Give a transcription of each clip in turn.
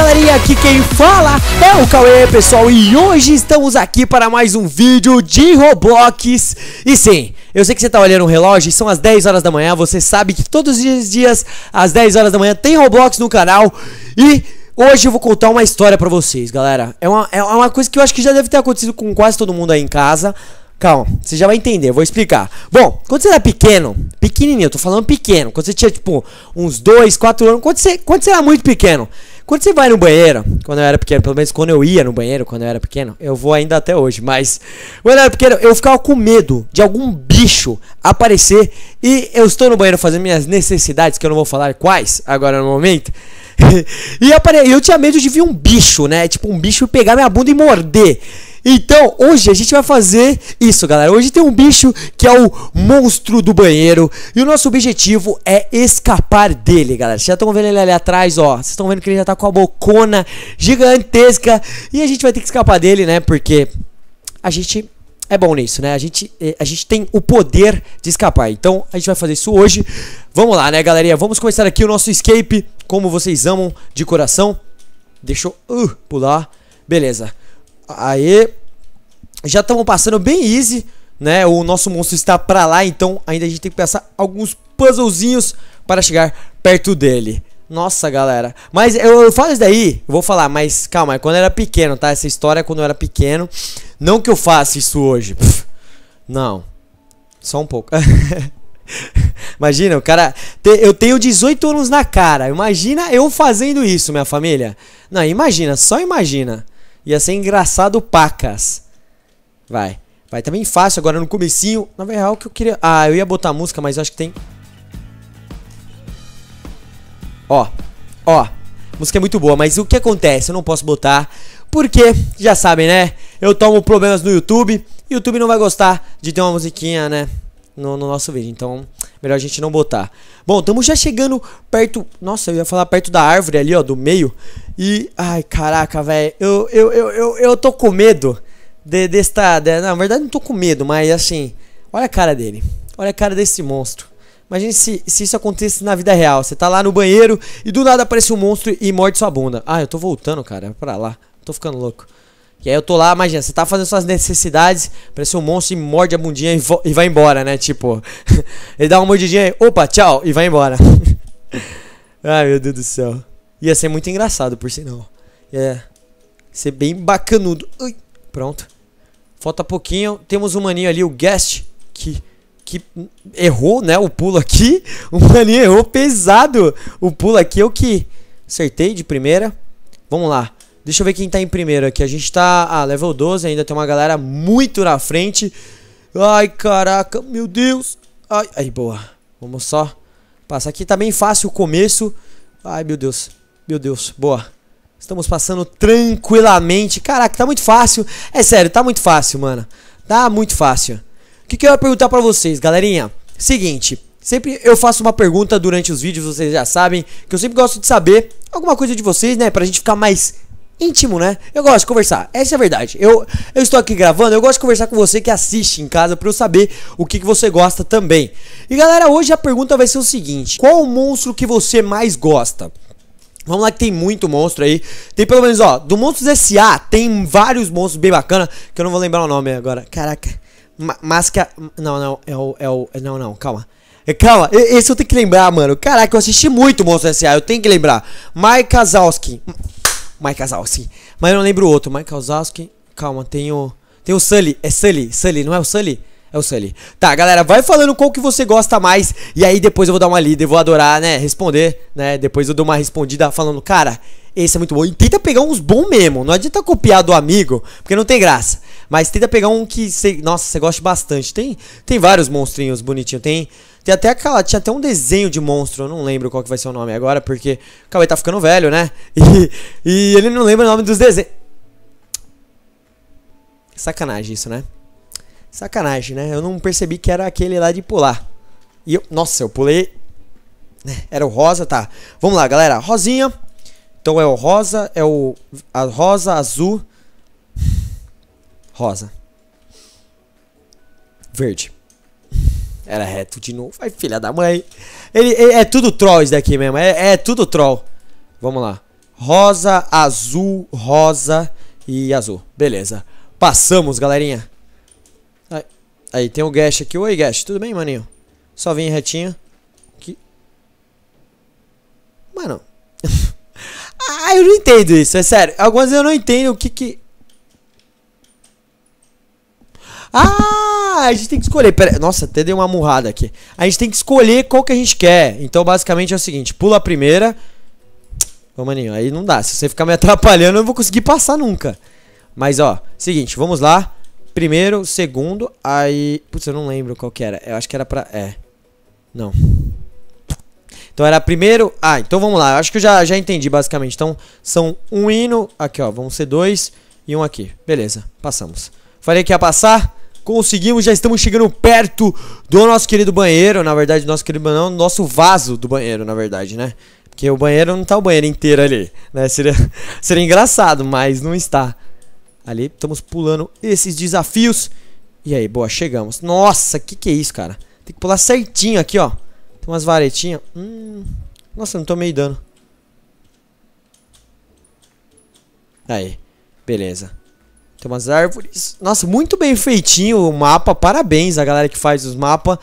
galerinha, aqui quem fala é o Cauê, pessoal, e hoje estamos aqui para mais um vídeo de Roblox. E sim, eu sei que você tá olhando o relógio, são as 10 horas da manhã, você sabe que todos os dias às 10 horas da manhã tem Roblox no canal e Hoje eu vou contar uma história pra vocês, galera. É uma, é uma coisa que eu acho que já deve ter acontecido com quase todo mundo aí em casa. Calma, você já vai entender, eu vou explicar. Bom, quando você era pequeno, pequenininho, eu tô falando pequeno, quando você tinha tipo uns 2, 4 anos, quando você, quando você era muito pequeno, quando você vai no banheiro, quando eu era pequeno, pelo menos quando eu ia no banheiro, quando eu era pequeno, eu vou ainda até hoje, mas quando eu era pequeno, eu ficava com medo de algum bicho aparecer e eu estou no banheiro fazendo minhas necessidades, que eu não vou falar quais agora no momento. e eu tinha medo de vir um bicho, né? Tipo, um bicho pegar minha bunda e morder. Então, hoje a gente vai fazer isso, galera. Hoje tem um bicho que é o monstro do banheiro. E o nosso objetivo é escapar dele, galera. Vocês já estão vendo ele ali atrás, ó. Vocês estão vendo que ele já tá com a bocona gigantesca. E a gente vai ter que escapar dele, né? Porque a gente é bom nisso, né? A gente, eh, a gente tem o poder de escapar. Então a gente vai fazer isso hoje. Vamos lá, né, galerinha? Vamos começar aqui o nosso escape, como vocês amam de coração. Deixa eu uh, pular. Beleza. Aê. Já estamos passando bem easy, né? O nosso monstro está para lá, então ainda a gente tem que pensar alguns puzzlezinhos para chegar perto dele. Nossa, galera. Mas eu, eu falo isso daí, eu vou falar, mas calma, é quando eu era pequeno, tá? Essa história é quando eu era pequeno. Não que eu faça isso hoje. Pff, não. Só um pouco. imagina, o cara. eu tenho 18 anos na cara. Imagina eu fazendo isso, minha família. Não, imagina, só imagina. Ia ser engraçado pacas. Vai. Vai, também tá fácil agora no comecinho. Na real, é que eu queria... Ah, eu ia botar música, mas acho que tem... Ó. Ó. Música é muito boa, mas o que acontece? Eu não posso botar... Porque, já sabem, né? Eu tomo problemas no YouTube. YouTube não vai gostar de ter uma musiquinha, né? No, no nosso vídeo. Então, Melhor a gente não botar. Bom, estamos já chegando perto. Nossa, eu ia falar perto da árvore ali, ó, do meio. E. Ai, caraca, velho. Eu, eu, eu, eu, eu tô com medo de, desta. De, na verdade, não tô com medo, mas assim. Olha a cara dele. Olha a cara desse monstro. Imagine se, se isso acontecesse na vida real. Você tá lá no banheiro e do nada aparece um monstro e morde sua bunda. Ah, eu tô voltando, cara, pra lá. Tô ficando louco. Que aí eu tô lá, imagina, você tá fazendo suas necessidades, parece um monstro e morde a bundinha e, e vai embora, né? Tipo, ele dá uma mordidinha aí, opa, tchau, e vai embora. Ai, meu Deus do céu. Ia ser muito engraçado, por sinal. Ia ser bem bacanudo. Ui, pronto. Falta pouquinho. Temos um maninho ali, o Guest, que, que errou, né? O pulo aqui. O maninho errou pesado. O pulo aqui, eu é que acertei de primeira. Vamos lá. Deixa eu ver quem tá em primeiro aqui. A gente tá. Ah, level 12, ainda tem uma galera muito na frente. Ai, caraca, meu Deus. Ai, aí, boa. Vamos só passar aqui. Tá bem fácil o começo. Ai, meu Deus. Meu Deus, boa. Estamos passando tranquilamente. Caraca, tá muito fácil. É sério, tá muito fácil, mano. Tá muito fácil. O que, que eu ia perguntar pra vocês, galerinha? Seguinte, sempre eu faço uma pergunta durante os vídeos, vocês já sabem, que eu sempre gosto de saber alguma coisa de vocês, né? Pra gente ficar mais íntimo, né? Eu gosto de conversar. Essa é a verdade. Eu, eu estou aqui gravando, eu gosto de conversar com você que assiste em casa para eu saber o que, que você gosta também. E galera, hoje a pergunta vai ser o seguinte: qual o monstro que você mais gosta? Vamos lá que tem muito monstro aí. Tem pelo menos, ó, do Monstros S.A. tem vários monstros bem bacana, que eu não vou lembrar o nome agora. Caraca. mas máscara... Não, não, é o, é o... Não, não, calma. É, calma, esse eu tenho que lembrar, mano. Caraca, eu assisti muito Monstro S.A., eu tenho que lembrar. Mike Kazowski. Mike Wazowski. Mas eu não lembro o outro. Mike Wazowski. Calma, tem o. Tem o Sully. É Sully. Sully, não é o Sully? É o Sully. Tá, galera, vai falando qual que você gosta mais. E aí depois eu vou dar uma lida. Eu vou adorar, né? Responder, né? Depois eu dou uma respondida falando, cara, esse é muito bom. E tenta pegar uns bons mesmo. Não adianta copiar do amigo, porque não tem graça. Mas tenta pegar um que você. Nossa, você gosta bastante. Tem, tem vários monstrinhos bonitinhos. Tem. Tem até aquela. Tinha até um desenho de monstro. Eu não lembro qual que vai ser o nome agora, porque o Cauê tá ficando velho, né? E, e ele não lembra o nome dos desenhos. Sacanagem isso, né? Sacanagem, né? Eu não percebi que era aquele lá de pular. E eu, nossa, eu pulei. Né? Era o rosa, tá. Vamos lá, galera. Rosinha. Então é o rosa, é o a rosa, azul, rosa. Verde. Era reto de novo. Vai, filha da mãe. Ele, ele é tudo troll isso daqui mesmo. É, é tudo troll. Vamos lá. Rosa, azul, rosa e azul. Beleza. Passamos, galerinha. Aí, tem o Gash aqui. Oi, Gash. Tudo bem, maninho? Só vim retinho. Aqui. Mano. ah, eu não entendo isso. É sério. Algumas vezes eu não entendo o que que... Ah, a gente tem que escolher. Pera... Nossa, até dei uma murrada aqui. A gente tem que escolher qual que a gente quer. Então, basicamente, é o seguinte. Pula a primeira. Ô, maninho, aí não dá. Se você ficar me atrapalhando, eu não vou conseguir passar nunca. Mas, ó. Seguinte, vamos lá. Primeiro, segundo, aí. Putz, eu não lembro qual que era. Eu acho que era pra. É. Não. Então era primeiro. Ah, então vamos lá. Eu acho que eu já, já entendi basicamente. Então são um hino. Aqui, ó. Vão ser dois e um aqui. Beleza, passamos. Falei que ia passar. Conseguimos, já estamos chegando perto do nosso querido banheiro. Na verdade, nosso querido não, nosso vaso do banheiro, na verdade, né? Porque o banheiro não tá o banheiro inteiro ali, né? Seria, seria engraçado, mas não está. Ali, estamos pulando esses desafios. E aí, boa, chegamos. Nossa, que que é isso, cara? Tem que pular certinho aqui, ó. Tem umas varetinhas. Hum, nossa, não tomei dano. Aí, beleza. Tem umas árvores. Nossa, muito bem feitinho o mapa. Parabéns a galera que faz os mapas.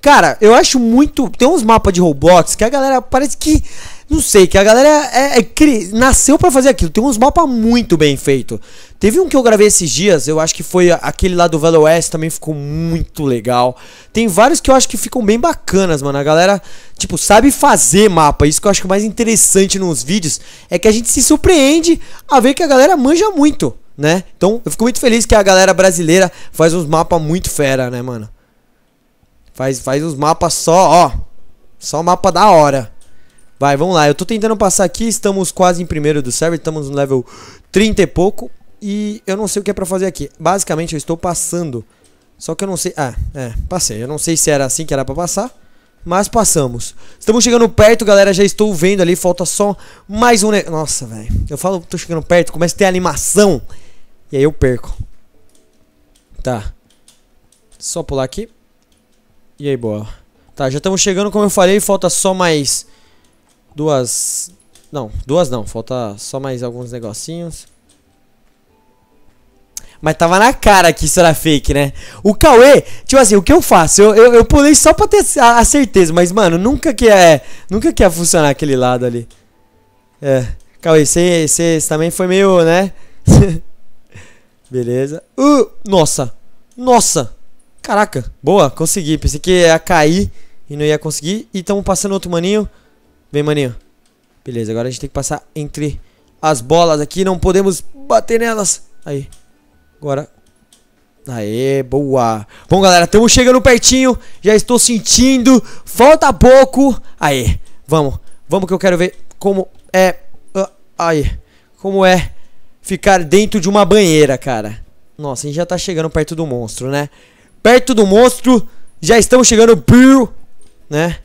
Cara, eu acho muito... Tem uns mapas de Roblox que a galera parece que não sei, que a galera é, é, é nasceu para fazer aquilo. Tem uns mapas muito bem feito. Teve um que eu gravei esses dias, eu acho que foi aquele lá do Velo West, também ficou muito legal. Tem vários que eu acho que ficam bem bacanas, mano. A galera, tipo, sabe fazer mapa. Isso que eu acho que é mais interessante nos vídeos é que a gente se surpreende a ver que a galera manja muito, né? Então, eu fico muito feliz que a galera brasileira faz uns mapas muito fera, né, mano? Faz, faz uns mapas só, ó. Só mapa da hora. Vai, vamos lá. Eu tô tentando passar aqui, estamos quase em primeiro do server, estamos no level 30 e pouco. E eu não sei o que é pra fazer aqui. Basicamente, eu estou passando. Só que eu não sei... Ah, é, passei. Eu não sei se era assim que era pra passar. Mas passamos. Estamos chegando perto, galera. Já estou vendo ali. Falta só mais um... Ne... Nossa, velho. Eu falo tô chegando perto. Começa a ter animação. E aí eu perco. Tá. Só pular aqui. E aí, boa. Tá, já estamos chegando, como eu falei. Falta só mais duas. Não, duas não. Falta só mais alguns negocinhos. Mas tava na cara que isso era fake, né? O Cauê, tipo assim, o que eu faço? Eu, eu, eu pulei só pra ter a, a, certeza, mas, mano, nunca que é. Nunca que ia funcionar aquele lado ali. É. Cauê, você também foi meio, né? Beleza. Uh, nossa! Nossa! Caraca, boa, consegui. Pensei que ia cair e não ia conseguir. E tamo passando outro maninho. Vem, maninho. Beleza, agora a gente tem que passar entre as bolas aqui. Não podemos bater nelas. Aí. Agora. Aê, boa. Bom, galera, estamos chegando pertinho. Já estou sentindo. Falta pouco. Aí. Vamos. Vamos que eu quero ver como é... Uh, ah, aí. Como é ficar dentro de uma banheira, cara. Nossa, a gente já tá chegando perto do monstro, né? Perto do monstro, já estamos chegando, né?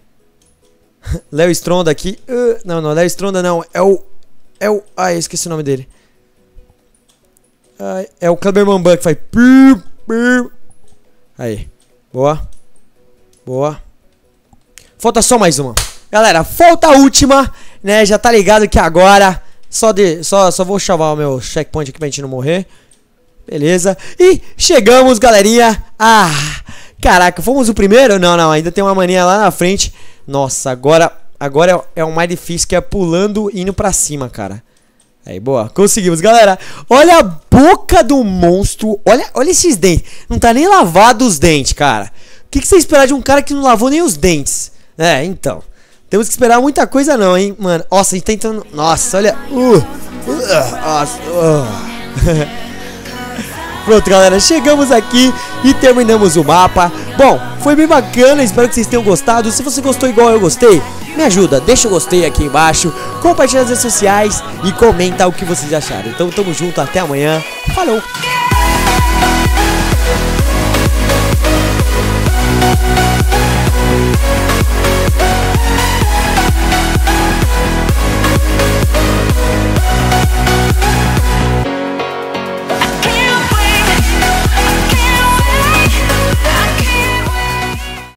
Léo Stronda aqui. Uh, não, não, Léo Stronda não. É o. É o. Ai, ah, esqueci o nome dele. Ai, ah, é o Kleber Mamban que faz. Aí. Boa. Boa. Falta só mais uma. Galera, falta a última, né? Já tá ligado que agora. Só, de, só, só vou chavar o meu checkpoint aqui pra gente não morrer. Beleza. E chegamos, galerinha. Ah! Caraca, fomos o primeiro? Não, não, ainda tem uma maninha lá na frente. Nossa, agora, agora é, é o mais difícil, que é pulando e indo pra cima, cara. Aí, boa. Conseguimos, galera. Olha a boca do monstro. Olha, olha esses dentes. Não tá nem lavado os dentes, cara. O que, que você esperar de um cara que não lavou nem os dentes? É, então. Temos que esperar muita coisa não, hein, mano. Nossa, a gente tá entrando... Nossa, olha... Uh, uh, uh, uh. Pronto, galera, chegamos aqui e terminamos o mapa. Bom, foi bem bacana, espero que vocês tenham gostado. Se você gostou igual eu gostei, me ajuda, deixa o gostei aqui embaixo, compartilha nas redes sociais e comenta o que vocês acharam. Então, tamo junto, até amanhã. Falou!